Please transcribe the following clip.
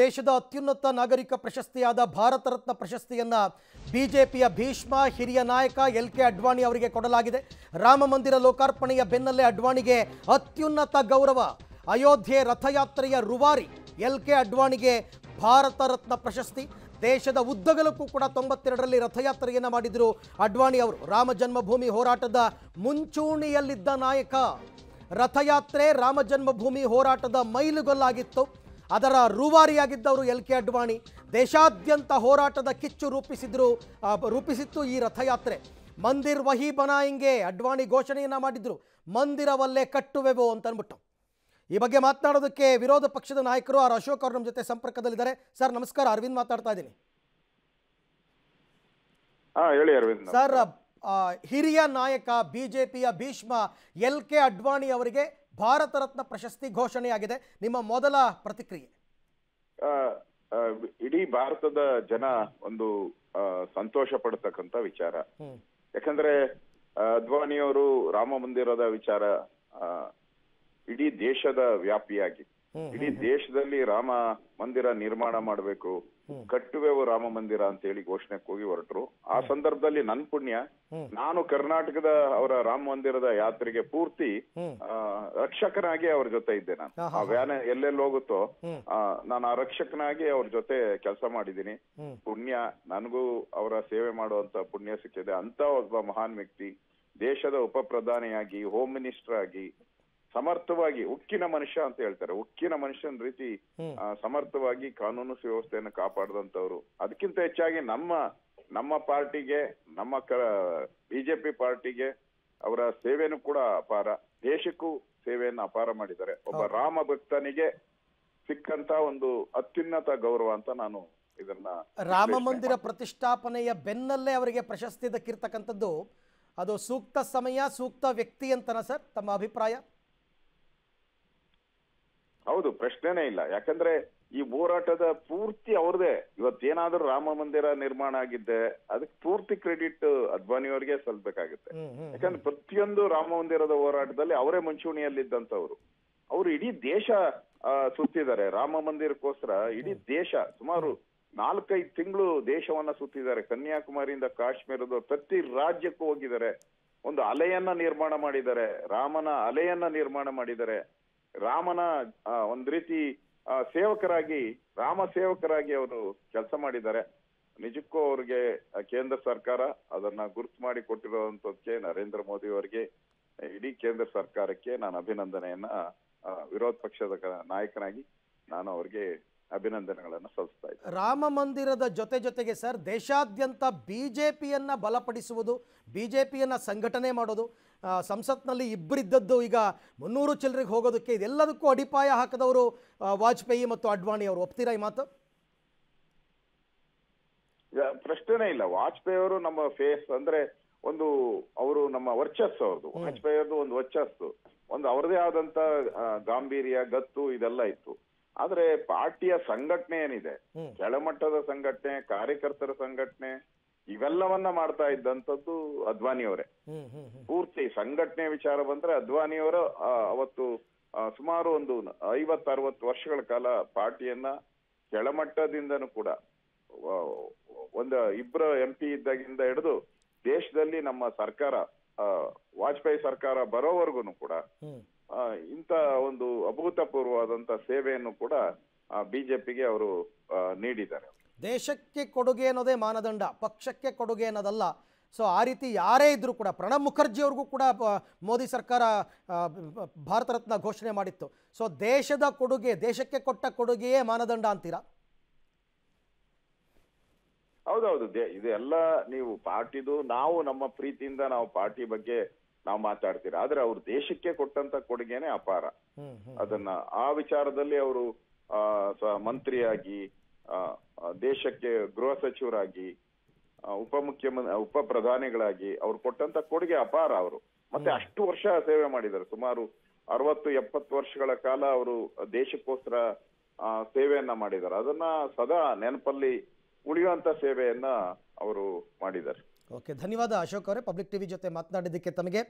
ದೇಶದ ಅತ್ಯುನ್ನತ ನಾಗರಿಕ ಪ್ರಶಸ್ತಿಯಾದ ಭಾರತ ರತ್ನ ಪ್ರಶಸ್ತಿಯನ್ನು ಬಿಜೆಪಿಯ ಭೀಷ್ಮ ಹಿರಿಯ ನಾಯಕ ಎಲ್ ಕೆ ಅಡ್ವಾಣಿ ಅವರಿಗೆ ಕೊಡಲಾಗಿದೆ ರಾಮ ಮಂದಿರ ಲೋಕಾರ್ಪಣೆಯ ಬೆನ್ನಲ್ಲೇ ಅಡ್ವಾಣಿಗೆ ಅತ್ಯುನ್ನತ ಗೌರವ ಅಯೋಧ್ಯೆ ರಥಯಾತ್ರೆಯ ರುವಾರಿ ಎಲ್ ಕೆ ಅಡ್ವಾಣಿಗೆ ಭಾರತ ರತ್ನ ಪ್ರಶಸ್ತಿ ದೇಶದ ಉದ್ದಗಲಕ್ಕೂ ಕೂಡ ತೊಂಬತ್ತೆರಡರಲ್ಲಿ ರಥಯಾತ್ರೆಯನ್ನು ಮಾಡಿದರು ಅಡ್ವಾಣಿ ಅವರು ರಾಮ ಜನ್ಮಭೂಮಿ ಹೋರಾಟದ ಮುಂಚೂಣಿಯಲ್ಲಿದ್ದ ನಾಯಕ ರಥಯಾತ್ರೆ ರಾಮ ಜನ್ಮಭೂಮಿ ಹೋರಾಟದ ಮೈಲುಗಲ್ಲಾಗಿತ್ತು ಅದರ ರೂವಾರಿಯಾಗಿದ್ದವರು ಎಲ್ ಕೆ ಅಡ್ವಾಣಿ ದೇಶಾದ್ಯಂತ ಹೋರಾಟದ ಕಿಚ್ಚು ರೂಪಿಸಿದ್ರು ರೂಪಿಸಿತ್ತು ಈ ರಥಯಾತ್ರೆ ಮಂದಿರ್ ವಹಿ ಹಿಂಗೆ ಅಡ್ವಾಣಿ ಘೋಷಣೆಯನ್ನ ಮಾಡಿದ್ರು ಮಂದಿರವಲ್ಲೇ ಕಟ್ಟುವೆವು ಅಂತ ಅಂದ್ಬಿಟ್ಟು ಈ ಬಗ್ಗೆ ಮಾತನಾಡೋದಕ್ಕೆ ವಿರೋಧ ಪಕ್ಷದ ನಾಯಕರು ಆರ್ ಅಶೋಕ್ ಅವ್ರ ನಮ್ಮ ಜೊತೆ ಸಂಪರ್ಕದಲ್ಲಿದ್ದಾರೆ ಸರ್ ನಮಸ್ಕಾರ ಅರವಿಂದ್ ಮಾತಾಡ್ತಾ ಇದ್ದೀನಿ ಹೇಳಿ ಅರವಿಂದ್ ಸರ್ ಹಿರಿಯ ನಾಯಕ ಬಿಜೆಪಿಯ ಭೀಷ್ಮ ಎಲ್ ಕೆ ಅಡ್ವಾಣಿ ಅವರಿಗೆ ಭಾರತ ರತ್ನ ಪ್ರಶಸ್ತಿ ಘೋಷಣೆಯಾಗಿದೆ ನಿಮ್ಮ ಮೊದಲ ಪ್ರತಿಕ್ರಿಯೆ ಇಡೀ ಭಾರತದ ಜನ ಒಂದು ಸಂತೋಷ ಪಡತಕ್ಕಂತ ವಿಚಾರ ಯಾಕಂದ್ರೆ ಅದ್ವಾನಿಯವರು ರಾಮ ಮಂದಿರದ ವಿಚಾರ ಇಡೀ ದೇಶದ ವ್ಯಾಪಿಯಾಗಿ ಇಡೀ ದೇಶದಲ್ಲಿ ರಾಮ ಮಂದಿರ ನಿರ್ಮಾಣ ಮಾಡಬೇಕು ಕಟ್ಟುವೆವು ರಾಮ ಮಂದಿರ ಅಂತ ಹೇಳಿ ಘೋಷಣೆ ಕೂಗಿ ಹೊರಟರು ಆ ಸಂದರ್ಭದಲ್ಲಿ ನನ್ ಪುಣ್ಯ ನಾನು ಕರ್ನಾಟಕದ ಅವರ ರಾಮ ಮಂದಿರದ ಯಾತ್ರೆಗೆ ಪೂರ್ತಿ ರಕ್ಷಕನಾಗಿ ಅವ್ರ ಜೊತೆ ಇದ್ದೆ ನಾನು ಆ ವ್ಯಾನ ಎಲ್ಲೆಲ್ಲಿ ಹೋಗುತ್ತೋ ನಾನು ಆ ರಕ್ಷಕನಾಗಿ ಅವ್ರ ಜೊತೆ ಕೆಲಸ ಮಾಡಿದ್ದೀನಿ ಪುಣ್ಯ ನನಗೂ ಅವರ ಸೇವೆ ಮಾಡುವಂತ ಪುಣ್ಯ ಸಿಕ್ಕಿದೆ ಅಂತ ಒಬ್ಬ ಮಹಾನ್ ವ್ಯಕ್ತಿ ದೇಶದ ಉಪ ಪ್ರಧಾನಿಯಾಗಿ ಹೋಮ್ ಮಿನಿಸ್ಟರ್ ಆಗಿ ಸಮರ್ಥವಾಗಿ ಉಕ್ಕಿನ ಮನುಷ್ಯ ಅಂತ ಹೇಳ್ತಾರೆ ಉಕ್ಕಿನ ಮನುಷ್ಯನ ರೀತಿ ಸಮರ್ಥವಾಗಿ ಕಾನೂನು ಸುವ್ಯವಸ್ಥೆಯನ್ನು ಕಾಪಾಡದಂತವ್ರು ಅದಕ್ಕಿಂತ ಹೆಚ್ಚಾಗಿ ನಮ್ಮ ನಮ್ಮ ಪಾರ್ಟಿಗೆ ನಮ್ಮ ಬಿಜೆಪಿ ಪಾರ್ಟಿಗೆ ಅವರ ಸೇವೆಯೂ ಕೂಡ ಅಪಾರ ದೇಶಕ್ಕೂ ಸೇವೆಯನ್ನು ಅಪಾರ ಮಾಡಿದ್ದಾರೆ ಒಬ್ಬ ರಾಮ ಭಕ್ತನಿಗೆ ಸಿಕ್ಕಂತ ಒಂದು ಅತ್ಯುನ್ನತ ಗೌರವ ಅಂತ ನಾನು ಇದನ್ನ ರಾಮ ಮಂದಿರ ಪ್ರತಿಷ್ಠಾಪನೆಯ ಬೆನ್ನಲ್ಲೇ ಅವರಿಗೆ ಪ್ರಶಸ್ತಿ ದಕ್ಕಿರ್ತಕ್ಕಂಥದ್ದು ಅದು ಸೂಕ್ತ ಸಮಯ ಸೂಕ್ತ ವ್ಯಕ್ತಿ ಅಂತನ ಸರ್ ತಮ್ಮ ಅಭಿಪ್ರಾಯ ಹೌದು ಪ್ರಶ್ನೆನೇ ಇಲ್ಲ ಯಾಕಂದ್ರೆ ಈ ಹೋರಾಟದ ಪೂರ್ತಿ ಅವ್ರದೇ ಇವತ್ತೇನಾದ್ರೂ ರಾಮ ಮಂದಿರ ನಿರ್ಮಾಣ ಆಗಿದ್ದೆ ಅದಕ್ಕೆ ಪೂರ್ತಿ ಕ್ರೆಡಿಟ್ ಅದ್ವಾನಿ ಅವರಿಗೆ ಸಲ್ಬೇಕಾಗುತ್ತೆ ಯಾಕಂದ್ರೆ ಪ್ರತಿಯೊಂದು ರಾಮ ಮಂದಿರದ ಹೋರಾಟದಲ್ಲಿ ಅವರೇ ಮುಂಚೂಣಿಯಲ್ಲಿದ್ದಂತವ್ರು ಅವರು ಇಡೀ ದೇಶ ಸುತ್ತಿದ್ದಾರೆ ರಾಮ ಮಂದಿರಕ್ಕೋಸ್ಕರ ಇಡೀ ದೇಶ ಸುಮಾರು ನಾಲ್ಕೈದು ತಿಂಗಳು ದೇಶವನ್ನ ಸುತ್ತಿದ್ದಾರೆ ಕನ್ಯಾಕುಮಾರಿಯಿಂದ ಕಾಶ್ಮೀರದ ಪ್ರತಿ ರಾಜ್ಯಕ್ಕೂ ಹೋಗಿದ್ದಾರೆ ಒಂದು ಅಲೆಯನ್ನ ನಿರ್ಮಾಣ ಮಾಡಿದ್ದಾರೆ ರಾಮನ ಅಲೆಯನ್ನ ನಿರ್ಮಾಣ ಮಾಡಿದ್ದಾರೆ ರಾಮನ ಒಂದ್ ರೀತಿ ಸೇವಕರಾಗಿ ರಾಮ ಸೇವಕರಾಗಿ ಅವರು ಕೆಲಸ ಮಾಡಿದ್ದಾರೆ ನಿಜಕ್ಕೂ ಅವ್ರಿಗೆ ಕೇಂದ್ರ ಸರ್ಕಾರ ಅದನ್ನ ಗುರುತು ಮಾಡಿ ಕೊಟ್ಟಿರುವಂತದಕ್ಕೆ ನರೇಂದ್ರ ಮೋದಿ ಅವರಿಗೆ ಇಡೀ ಕೇಂದ್ರ ಸರ್ಕಾರಕ್ಕೆ ನಾನು ಅಭಿನಂದನೆಯನ್ನ ವಿರೋಧ ಪಕ್ಷದ ನಾಯಕನಾಗಿ ನಾನು ಅವ್ರಿಗೆ ಅಭಿನಂದನೆಗಳನ್ನು ಸಲ್ಲಿಸ್ತಾ ಇದ್ದಾರೆ ರಾಮ ಮಂದಿರದ ಜೊತೆ ಜೊತೆಗೆ ಸರ್ ದೇಶಾದ್ಯಂತ ಬಿಜೆಪಿಯನ್ನ ಬಲಪಡಿಸುವುದು ಬಿಜೆಪಿಯನ್ನ ಸಂಘಟನೆ ಮಾಡೋದು ಸಂಸತ್ನಲ್ಲಿ ಇಬ್ಬರಿದ್ದದ್ದು ಈಗ ಮುನ್ನೂರು ಚಿಲ್ಲರಿಗೆ ಹೋಗೋದಕ್ಕೆ ಇದೆಲ್ಲದಕ್ಕೂ ಅಡಿಪಾಯ ಹಾಕದವರು ವಾಜಪೇಯಿ ಮತ್ತು ಅಡ್ವಾಣಿ ಅವರು ಒಪ್ತೀರಾ ಈ ಮಾತು ಪ್ರಶ್ನೆನೇ ಇಲ್ಲ ವಾಜಪೇಯಿ ಅವರು ನಮ್ಮ ಫೇಸ್ ಅಂದ್ರೆ ಒಂದು ಅವರು ನಮ್ಮ ವರ್ಚಸ್ ಅವ್ರದ್ದು ವಾಜಪೇಯಿ ಅವ್ರದ್ದು ಒಂದು ವರ್ಚಸ್ಸು ಒಂದು ಅವರದೇ ಆದಂತ ಗಾಂಭೀರ್ಯ ಗತ್ತು ಇದೆಲ್ಲ ಇತ್ತು ಆದ್ರೆ ಪಾರ್ಟಿಯ ಸಂಘಟನೆ ಏನಿದೆ ಕೆಳಮಟ್ಟದ ಸಂಘಟನೆ ಕಾರ್ಯಕರ್ತರ ಸಂಘಟನೆ ಇವೆಲ್ಲವನ್ನ ಮಾಡ್ತಾ ಇದ್ದಂಥದ್ದು ಅದ್ವಾನಿಯವರೇ ಪೂರ್ತಿ ಸಂಘಟನೆ ವಿಚಾರ ಬಂದ್ರೆ ಅದ್ವಾನಿಯವರ ಅವತ್ತು ಸುಮಾರು ಒಂದು ಐವತ್ತರವತ್ತು ವರ್ಷಗಳ ಕಾಲ ಪಾರ್ಟಿಯನ್ನ ಕೆಳಮಟ್ಟದಿಂದನು ಕೂಡ ಒಂದು ಇಬ್ಬರ ಎಂ ಪಿ ಇದ್ದಾಗಿಂದ ಹಿಡಿದು ದೇಶದಲ್ಲಿ ನಮ್ಮ ಸರ್ಕಾರ ವಾಜಪೇಯಿ ಸರ್ಕಾರ ಬರೋವರೆಗೂ ಕೂಡ ಇಂಥ ಒಂದು ಅಭೂತಪೂರ್ವವಾದಂತ ಸೇವೆಯನ್ನು ಕೂಡ ಬಿಜೆಪಿಗೆ ಅವರು ನೀಡಿದ್ದಾರೆ ದೇಶಕ್ಕೆ ಕೊಡುಗೆ ಅನ್ನೋದೇ ಮಾನದಂಡ ಪಕ್ಷಕ್ಕೆ ಕೊಡುಗೆ ಅನ್ನೋದಲ್ಲ ಸೊ ಆ ರೀತಿ ಯಾರೇ ಇದ್ದರೂ ಕೂಡ ಪ್ರಣಬ್ ಮುಖರ್ಜಿ ಅವ್ರಿಗೂ ಕೂಡ ಮೋದಿ ಸರ್ಕಾರ ಭಾರತ ರತ್ನ ಘೋಷಣೆ ಮಾಡಿತ್ತು ಸೊ ದೇಶದ ಕೊಡುಗೆ ದೇಶಕ್ಕೆ ಕೊಟ್ಟ ಕೊಡುಗೆಯೇ ಮಾನದಂಡ ಅಂತೀರಾ ಹೌದೌದು ಇದೆಲ್ಲ ನೀವು ಪಾರ್ಟಿದು ನಾವು ನಮ್ಮ ಪ್ರೀತಿಯಿಂದ ನಾವು ಪಾರ್ಟಿ ಬಗ್ಗೆ ನಾವು ಮಾತಾಡ್ತೀರ ಆದ್ರೆ ಅವ್ರು ದೇಶಕ್ಕೆ ಕೊಟ್ಟಂತ ಕೊಡುಗೆನೆ ಅಪಾರ ಅದನ್ನ ಆ ವಿಚಾರದಲ್ಲಿ ಅವರು ಮಂತ್ರಿಯಾಗಿ ದೇಶಕ್ಕೆ ಗೃಹ ಸಚಿವರಾಗಿ ಉಪಮುಖ್ಯಮಂತ್ರಿ ಉಪ ಪ್ರಧಾನಿಗಳಾಗಿ ಅವ್ರು ಕೊಟ್ಟಂತ ಕೊಡುಗೆ ಅಪಾರ ಅವರು ಮತ್ತೆ ಅಷ್ಟು ವರ್ಷ ಸೇವೆ ಮಾಡಿದ್ದಾರೆ ಸುಮಾರು ಅರವತ್ತು ಎಪ್ಪತ್ತು ವರ್ಷಗಳ ಕಾಲ ಅವರು ದೇಶಕ್ಕೋಸ್ಕರ ಸೇವೆಯನ್ನ ಮಾಡಿದ್ದಾರೆ ಅದನ್ನ ಸದಾ ನೆನಪಲ್ಲಿ ಉಳಿಯುವಂತ ಸೇವೆಯನ್ನ ಅವರು ಮಾಡಿದ್ದಾರೆ ಓಕೆ ಧನ್ಯವಾದ ಅಶೋಕ್ ಅವರೇ ಪಬ್ಲಿಕ್ ಟಿವಿ ಜೊತೆ ಮಾತನಾಡಿದ್ದಕ್ಕೆ ತಮಗೆ